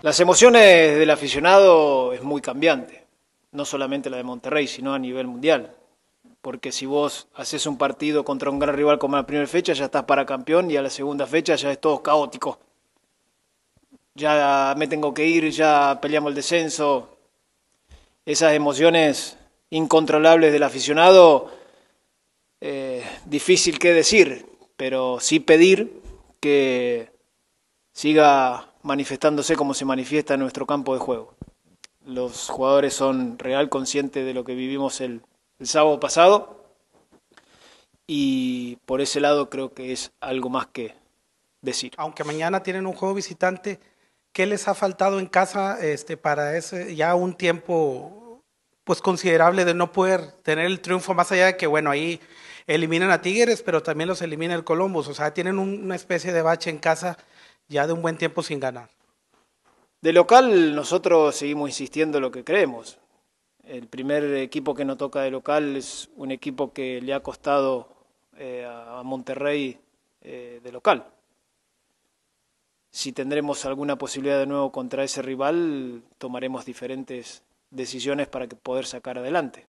Las emociones del aficionado es muy cambiante, no solamente la de Monterrey, sino a nivel mundial. Porque si vos haces un partido contra un gran rival como la primera fecha, ya estás para campeón y a la segunda fecha ya es todo caótico. Ya me tengo que ir, ya peleamos el descenso. Esas emociones incontrolables del aficionado, eh, difícil que decir, pero sí pedir que siga manifestándose como se manifiesta en nuestro campo de juego. Los jugadores son real conscientes de lo que vivimos el, sábado pasado y por ese lado creo que es algo más que decir. Aunque mañana tienen un juego visitante, ¿qué les ha faltado en casa este, para ese ya un tiempo pues considerable de no poder tener el triunfo más allá de que bueno ahí eliminan a Tigres, pero también los elimina el Columbus, o sea tienen una especie de bache en casa ya de un buen tiempo sin ganar. De local nosotros seguimos insistiendo en lo que creemos. El primer equipo que no toca de local es un equipo que le ha costado eh, a Monterrey eh, de local. Si tendremos alguna posibilidad de nuevo contra ese rival, tomaremos diferentes decisiones para poder sacar adelante.